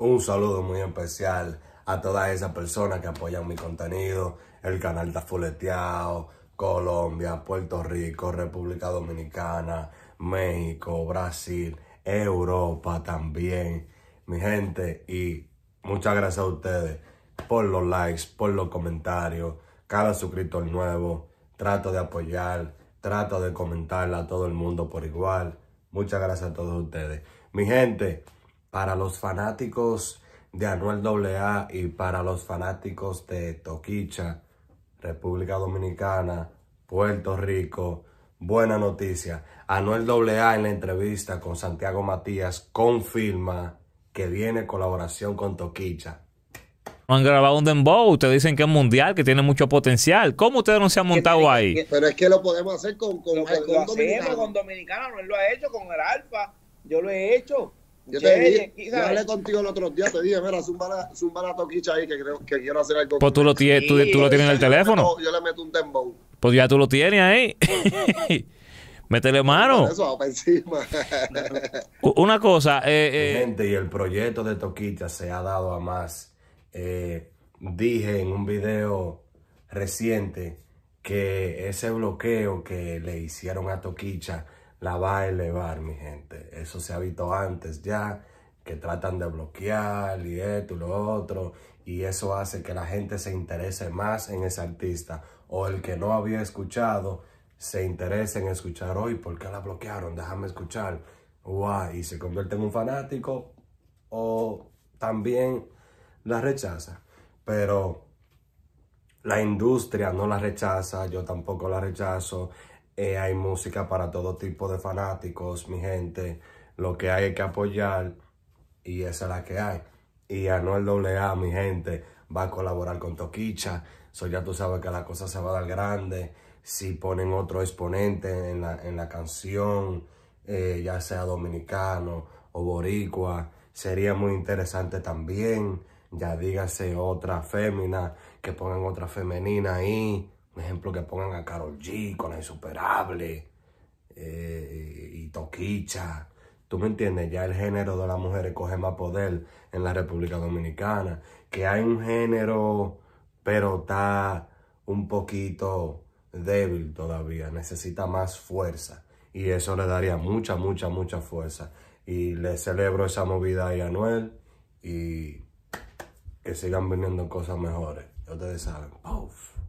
Un saludo muy especial a todas esas personas que apoyan mi contenido. El canal de fuleteado. Colombia, Puerto Rico, República Dominicana, México, Brasil, Europa también. Mi gente, y muchas gracias a ustedes por los likes, por los comentarios. Cada suscriptor nuevo, trato de apoyar, trato de comentar a todo el mundo por igual. Muchas gracias a todos ustedes. Mi gente, para los fanáticos de Anuel AA y para los fanáticos de Toquicha, República Dominicana, Puerto Rico, buena noticia. Anuel AA en la entrevista con Santiago Matías confirma que viene colaboración con Toquicha. Han grabado un dembow, ustedes dicen que es mundial, que tiene mucho potencial. ¿Cómo ustedes no se han montado ahí? Pero es que lo podemos hacer con, con, no, con, Dominicana. Hacemos, con Dominicana, Anuel lo ha hecho, con el Alfa, yo lo he hecho yo, te dije, hablé contigo el otro día, te dije, mira, zumba la, toquicha ahí que, que quiero hacer algo. Pues tú lo, tienes, tú, lo tienes en el teléfono. Yo le meto un dembow. Pues ya tú lo tienes ahí. Métele mano. Eso, encima. Una cosa. Eh, eh, Gente, y el proyecto de Toquicha se ha dado a más. Eh, dije en un video reciente que ese bloqueo que le hicieron a Toquicha la va a elevar, mi gente. Eso se ha visto antes ya, que tratan de bloquear y esto y lo otro. Y eso hace que la gente se interese más en ese artista. O el que no había escuchado, se interese en escuchar hoy. porque la bloquearon? Déjame escuchar. Wow. Y se convierte en un fanático. O también la rechaza. Pero la industria no la rechaza, yo tampoco la rechazo. Eh, hay música para todo tipo de fanáticos, mi gente. Lo que hay es que apoyar y esa es la que hay. Y Anuel A, mi gente, va a colaborar con Toquicha. So ya tú sabes que la cosa se va a dar grande. Si ponen otro exponente en la, canción, eh, ya sea dominicano o boricua, sería muy interesante también. Ya dígase otra fémina, que pongan otra femenina ahí ejemplo que pongan a Carol G con la insuperable eh, y Toquicha. Tú me entiendes, ya el género de las mujeres coge más poder en la República Dominicana. Que hay un género, pero está un poquito débil todavía, necesita más fuerza. Y eso le daría mucha, mucha, mucha fuerza. Y le celebro esa movida ahí a Anuel y que sigan viniendo cosas mejores. Ustedes saben,